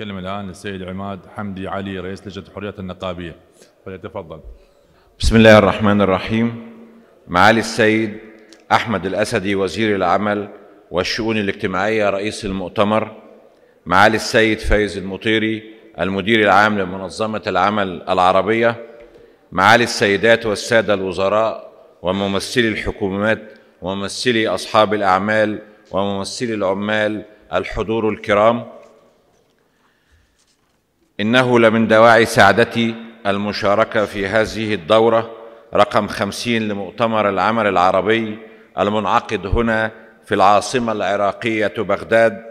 الكلمة الآن للسيد عماد حمدي علي رئيس لجنة الحرية النقابية فليتفضل بسم الله الرحمن الرحيم معالي السيد أحمد الأسدي وزير العمل والشؤون الاجتماعية رئيس المؤتمر معالي السيد فايز المطيري المدير العام لمنظمة العمل العربية معالي السيدات والسادة الوزراء وممثلي الحكومات وممثلي أصحاب الأعمال وممثلي العمال الحضور الكرام إنه لمن دواعي سعادتي المشاركة في هذه الدورة رقم خمسين لمؤتمر العمل العربي المنعقد هنا في العاصمة العراقية بغداد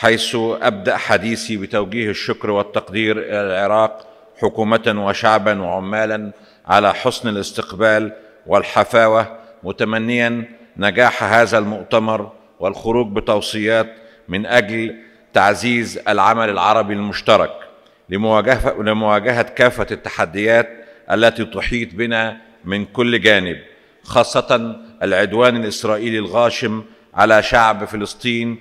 حيث أبدأ حديثي بتوجيه الشكر والتقدير إلى العراق حكومة وشعبا وعمالا على حسن الاستقبال والحفاوة متمنيا نجاح هذا المؤتمر والخروج بتوصيات من أجل تعزيز العمل العربي المشترك لمواجهة, لمواجهة كافة التحديات التي تحيط بنا من كل جانب خاصة العدوان الإسرائيلي الغاشم على شعب فلسطين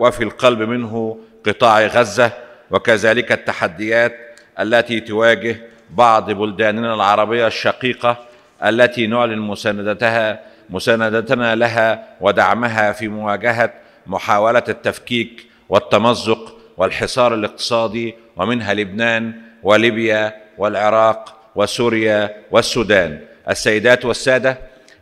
وفي القلب منه قطاع غزة وكذلك التحديات التي تواجه بعض بلداننا العربية الشقيقة التي نعلن مساندتها مساندتنا لها ودعمها في مواجهة محاولة التفكيك والتمزق والحصار الاقتصادي ومنها لبنان وليبيا والعراق وسوريا والسودان السيدات والساده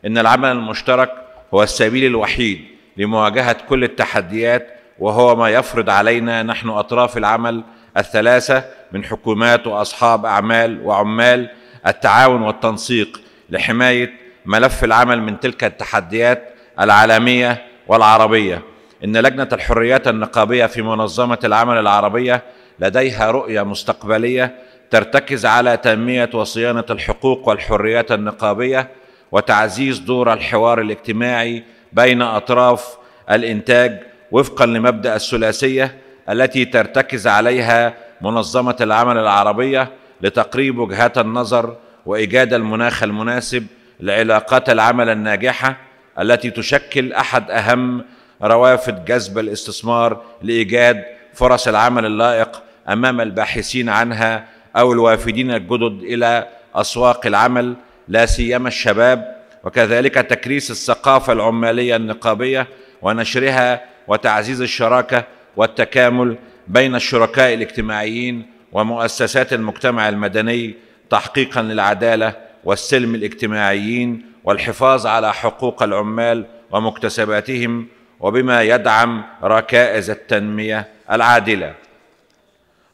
ان العمل المشترك هو السبيل الوحيد لمواجهه كل التحديات وهو ما يفرض علينا نحن اطراف العمل الثلاثه من حكومات واصحاب اعمال وعمال التعاون والتنسيق لحمايه ملف العمل من تلك التحديات العالميه والعربيه ان لجنه الحريات النقابيه في منظمه العمل العربيه لديها رؤيه مستقبليه ترتكز على تنميه وصيانه الحقوق والحريات النقابيه وتعزيز دور الحوار الاجتماعي بين اطراف الانتاج وفقا لمبدا الثلاثيه التي ترتكز عليها منظمه العمل العربيه لتقريب وجهات النظر وايجاد المناخ المناسب لعلاقات العمل الناجحه التي تشكل احد اهم روافد جذب الاستثمار لايجاد فرص العمل اللائق امام الباحثين عنها او الوافدين الجدد الى اسواق العمل لا سيما الشباب وكذلك تكريس الثقافه العماليه النقابيه ونشرها وتعزيز الشراكه والتكامل بين الشركاء الاجتماعيين ومؤسسات المجتمع المدني تحقيقا للعداله والسلم الاجتماعيين والحفاظ على حقوق العمال ومكتسباتهم وبما يدعم ركائز التنميه العادله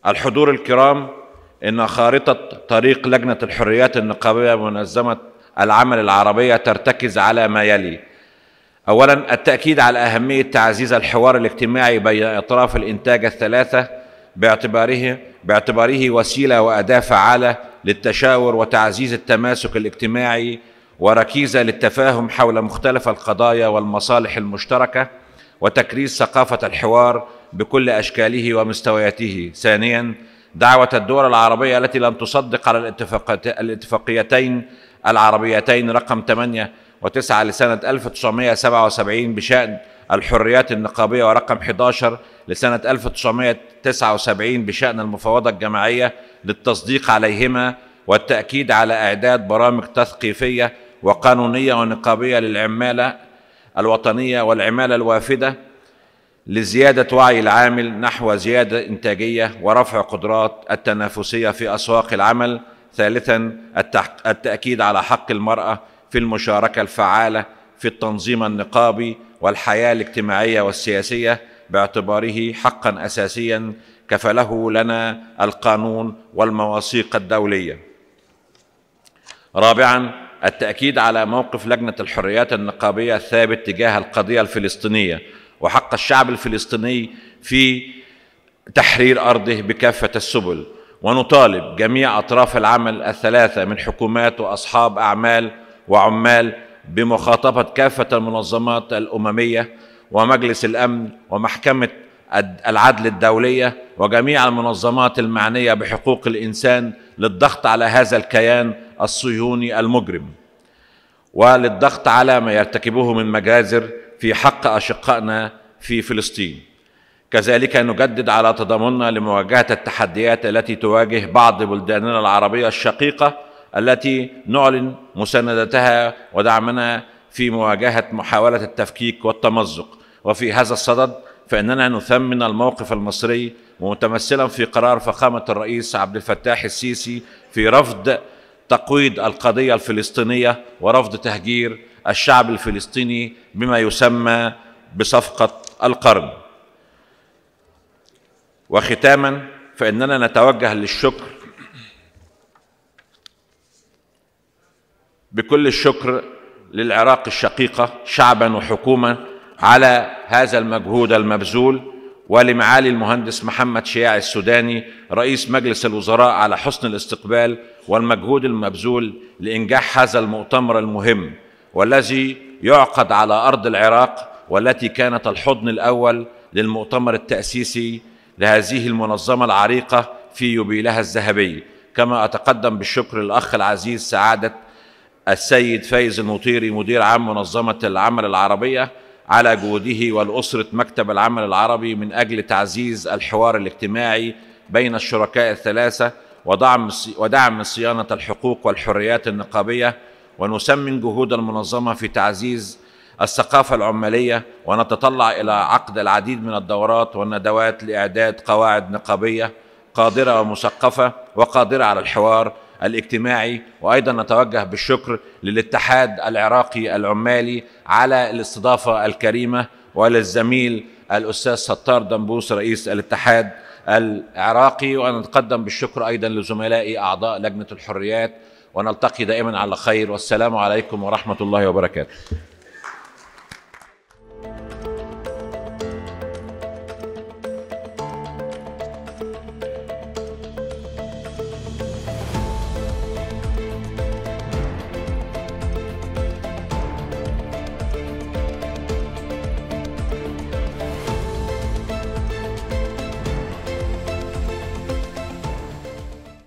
الحضور الكرام إن خارطة طريق لجنة الحريات النقابية منظمة العمل العربية ترتكز على ما يلي أولا التأكيد على أهمية تعزيز الحوار الاجتماعي بين أطراف الإنتاج الثلاثة باعتباره باعتباره وسيلة وأداة فعالة للتشاور وتعزيز التماسك الاجتماعي وركيزة للتفاهم حول مختلف القضايا والمصالح المشتركة وتكريس ثقافة الحوار بكل اشكاله ومستوياته ثانيا دعوه الدول العربيه التي لم تصدق على الاتفاقيتين العربيتين رقم 8 و9 لسنه 1977 بشان الحريات النقابيه ورقم 11 لسنه 1979 بشان المفاوضه الجماعيه للتصديق عليهما والتاكيد على اعداد برامج تثقيفيه وقانونيه ونقابيه للعماله الوطنيه والعماله الوافده لزياده وعي العامل نحو زياده انتاجيه ورفع قدرات التنافسيه في اسواق العمل ثالثا التاكيد على حق المراه في المشاركه الفعاله في التنظيم النقابي والحياه الاجتماعيه والسياسيه باعتباره حقا اساسيا كفله لنا القانون والمواثيق الدوليه رابعا التأكيد على موقف لجنة الحريات النقابية الثابت تجاه القضية الفلسطينية وحق الشعب الفلسطيني في تحرير ارضه بكافه السبل ونطالب جميع اطراف العمل الثلاثه من حكومات واصحاب اعمال وعمال بمخاطبه كافه المنظمات الامميه ومجلس الامن ومحكمه العدل الدوليه وجميع المنظمات المعنيه بحقوق الانسان للضغط على هذا الكيان الصهيوني المجرم وللضغط على ما يرتكبه من مجازر في حق أشقائنا في فلسطين كذلك نجدد على تضامننا لمواجهة التحديات التي تواجه بعض بلداننا العربية الشقيقة التي نعلن مساندتها ودعمنا في مواجهة محاولة التفكيك والتمزق وفي هذا الصدد فإننا نثمن الموقف المصري متمثلا في قرار فخامة الرئيس عبد الفتاح السيسي في رفض تقويض القضيه الفلسطينيه ورفض تهجير الشعب الفلسطيني بما يسمى بصفقه القرن وختاما فاننا نتوجه للشكر بكل الشكر للعراق الشقيقه شعبا وحكومه على هذا المجهود المبذول ولمعالي المهندس محمد شياع السوداني رئيس مجلس الوزراء على حسن الاستقبال والمجهود المبذول لإنجاح هذا المؤتمر المهم والذي يعقد على أرض العراق والتي كانت الحضن الأول للمؤتمر التأسيسي لهذه المنظمة العريقة في يوبيلها الذهبي كما أتقدم بالشكر للأخ العزيز سعادة السيد فايز المطيري مدير عام منظمة العمل العربية على جهوده والأسرة مكتب العمل العربي من أجل تعزيز الحوار الاجتماعي بين الشركاء الثلاثة ودعم ودعم صيانة الحقوق والحريات النقابية ونسمن جهود المنظمة في تعزيز الثقافة العمالية ونتطلع إلى عقد العديد من الدورات والندوات لإعداد قواعد نقابية قادرة ومثقفة وقادرة على الحوار الاجتماعي وايضا نتوجه بالشكر للاتحاد العراقي العمالي على الاستضافه الكريمه وللزميل الاستاذ ستار دنبوس رئيس الاتحاد العراقي وانا بالشكر ايضا لزملائي اعضاء لجنه الحريات ونلتقي دائما على خير والسلام عليكم ورحمه الله وبركاته